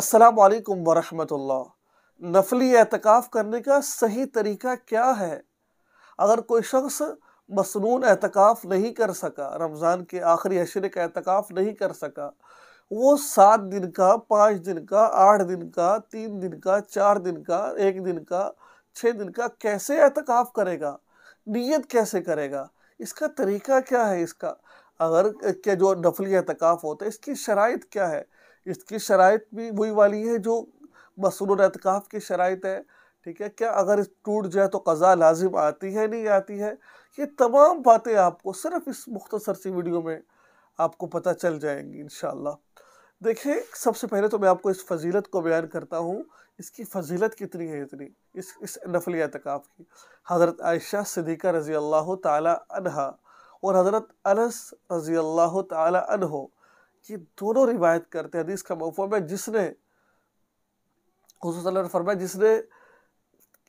असलकम वरहमतुल्ला नफली एहतिकाफ़ करने का सही तरीका क्या है अगर कोई शख्स मसनून एहतिकाफ़ नहीं कर सका रमज़ान के आखिरी अशरे का एहतिकाफ़ नहीं कर सका वो सात दिन का पाँच दिन का आठ दिन का तीन दिन का चार दिन का एक दिन का छः दिन का कैसे एहतिकाफ़ करेगा नीयत कैसे करेगा इसका तरीका क्या है इसका अगर क्या जो नफली एहतिकाफ़ होता है इसकी शराइ क्या है इसकी शराइ भी वही वाली है जो मसनून अतकाफ़ की शराइ है ठीक है क्या अगर टूट जाए तो कज़ा लाजिम आती है नहीं आती है ये तमाम बातें आपको सिर्फ इस मुख्तसर सी वीडियो में आपको पता चल जाएंगी इन देखिए सबसे पहले तो मैं आपको इस फजीलत को बयान करता हूँ इसकी फजीलत कितनी है इतनी इस इस नफली एतकाफ़ की हज़रत आयशा सदीक़ा रज़ी अल्लाह तहा और हज़रत अनस रज़ी अल्लाह तहो ये दोनों रिवायत करते हैं हदीस का मौफम है जिसने हजूर फरमाया जिसने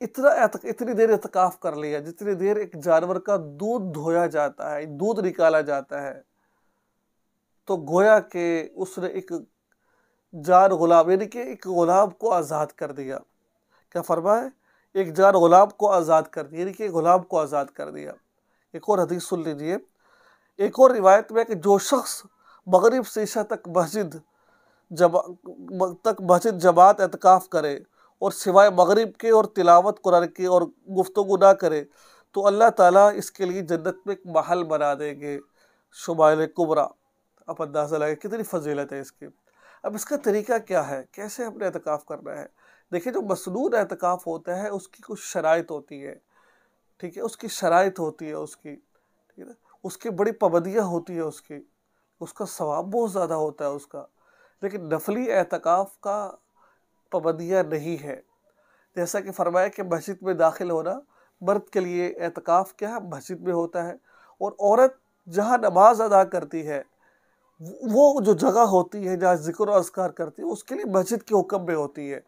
इतना इतनी देर एहतकाफ़ कर लिया जितनी देर एक जानवर का दूध धोया जाता है दूध निकाला जाता है तो गोया के उसने एक जान गुलाम यानी कि एक गुलाम को आज़ाद कर दिया क्या फरमाए एक जान गुलाम को आज़ाद कर दिया यानी कि गुलाम को आज़ाद कर दिया एक और हदीस सुन लीजिए एक और रिवायत में कि जो शख्स मगरब से ईशा तक मस्जिद जमा तक मस्जिद जमात एतकाफ़ करे और सिवाय मगरब के और तिलावत कुरान के और गुफ्तु ना करे तो अल्लाह ताला इसके लिए जन्नत में एक महल बना देंगे शुमाल कुबरा आप अंदाज़ा लगे कितनी फजीलत है इसकी अब इसका तरीका क्या है कैसे हमने अहतकाफ़ करना है देखिए जो मसनून अहतकाफ़ होता है उसकी कुछ शराइ होती है ठीक है उसकी शराइ होती है उसकी ठीक है ना उसकी बड़ी पाबंदियाँ होती है उसकी उसका सवाब बहुत ज़्यादा होता है उसका लेकिन नफली एहतिकाफ का पाबंदियाँ नहीं है जैसा कि फरमाया कि मस्जिद में दाखिल होना मर्द के लिए एहतिकाफ क्या है मस्जिद में होता है और औरत जहाँ नमाज अदा करती है वो जो जगह होती है जहाँ जिक्र असकार करती है उसके लिए मस्जिद के हुक्म में होती है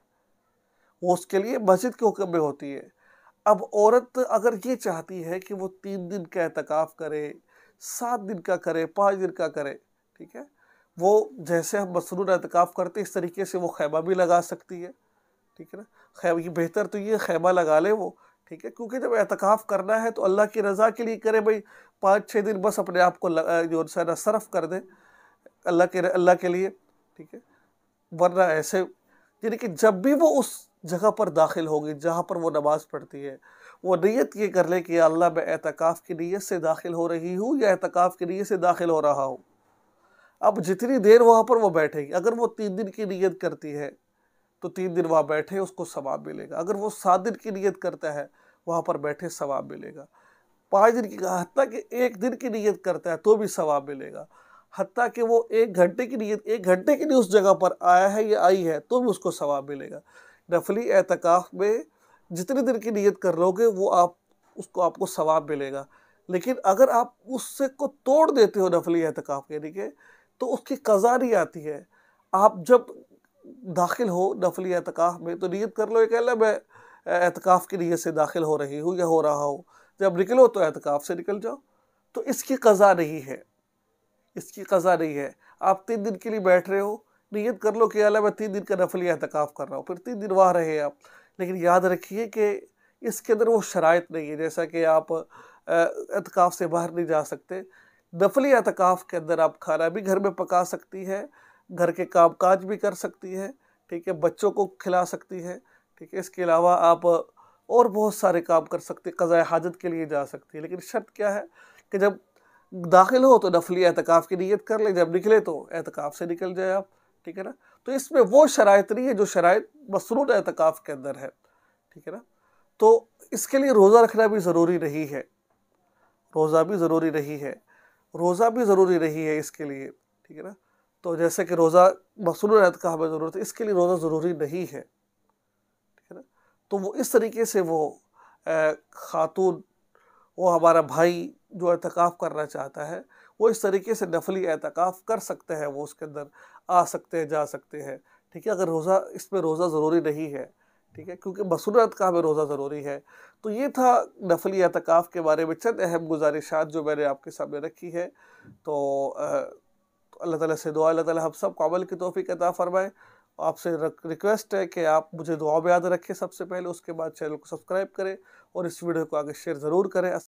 वो उसके लिए मस्जिद के हुक्म में होती है अब औरत अगर ये चाहती है कि वो तीन दिन का एहतिकाफ करे सात दिन का करे पाँच दिन का करे ठीक है वो जैसे हम मसनून एहतिकाफ करते इस तरीके से वो खैमा भी लगा सकती है ठीक है ना खैमा ये बेहतर तो ये खैमा लगा ले वो ठीक है क्योंकि जब एहतिकाफ करना है तो अल्लाह की रज़ा के लिए करें भाई पाँच छः दिन बस अपने आप को जो है ना सरफ कर दें अल्लाह के अल्लाह के लिए ठीक है वरना ऐसे यानी कि जब भी वो उस जगह पर दाखिल होगी जहाँ पर वो नमाज़ पढ़ती है वो नीयत ये कर ले कि अल्लाह मैं एहतिकाफ़ की नीयत से दाखिल हो रही हूँ या एहतिकाफ़ की नीयत से दाखिल हो रहा हूँ अब जितनी देर वहाँ पर वो बैठेगी अगर वो तीन दिन की नीयत करती है तो तीन दिन वहाँ बैठे उसको सवाब मिलेगा अगर वो सात दिन की नीयत करता है वहाँ पर बैठे सवाब मिलेगा पाँच दिन की हत्या कि एक दिन की नीयत करता है तो भी सवाब मिलेगा हती कि वो एक घंटे की नीयत एक घंटे की लिए उस जगह पर आया है या आई है तो भी उसको सवाब मिलेगा नफली एहतकाफ में जितने दिन की नीयत कर लोगे वो आप उसको आपको सवाब मिलेगा लेकिन अगर आप उससे को तोड़ देते हो नफली एहतकाफ यानी कि तो उसकी कज़ा नहीं आती है आप जब दाखिल हो नफली एहतिकाफ़ में तो नीयत कर लो कह अलग मैं एहतिकाफ़ की नीयत से दाखिल हो रही हूँ या हो रहा हो जब निकलो तो एहतिकाफ़ से निकल जाओ तो इसकी कज़ा नहीं है इसकी कज़ा नहीं है आप तीन दिन के लिए बैठ रहे हो नीयत कर लो कि अल्लाह मैं तीन दिन का नफली एहतिकाफ़ कर रहा हूँ फिर तीन दिन वहाँ रहे आप लेकिन याद रखिए कि इसके अंदर वो शराइ नहीं है जैसा कि आप एहतिकाफ़ से बाहर नहीं जा सकते नफली अतकाफ़ के अंदर आप खाना भी घर में पका सकती है घर के काम काज भी कर सकती है ठीक है बच्चों को खिला सकती है ठीक है इसके अलावा आप और बहुत सारे काम कर सकते कज़ाए हाजत के लिए जा सकती है लेकिन शर्त क्या है कि जब दाखिल हो तो नफली अहतकाफ़ की नीयत कर लें जब निकले तो अहतकाफ़ से निकल जाए आप ठीक है ना तो इसमें वो शराय नहीं है जो शरात मसनून एहतकाफ़ के अंदर है ठीक है ना तो इसके लिए रोज़ा रखना भी ज़रूरी नहीं है रोज़ा भी ज़रूरी नहीं है रोज़ा भी ज़रूरी रही है इसके लिए ठीक है ना तो जैसे कि रोज़ा मसनूत का हमें ज़रूरत है इसके लिए रोज़ा ज़रूरी नहीं है ठीक है ना तो वो इस तरीके से वो ख़ातून वो हमारा भाई जो एहतिकाफ़ करना चाहता है वो इस तरीके से नफली एहतिकाफ़ कर सकते हैं वो उसके अंदर आ सकते हैं जा सकते हैं ठीक है अगर रोज़ा इसमें रोज़ा ज़रूरी नहीं है ठीक है क्योंकि मसूरत का हमें रोज़ा ज़रूरी है तो ये था नफली अतकाफ़ के बारे में चंद अहम गुजारिशात जो मैंने आपके सामने रखी है तो अल्लाह ताला से दुआ अल्लाह ताला हम सब कामल की तोफ़ी अता फ़रमाए आपसे रिक्वेस्ट है कि आप मुझे दुआ में याद रखें सबसे पहले उसके बाद चैनल को सब्सक्राइब करें और इस वीडियो को आगे शेयर ज़रूर करें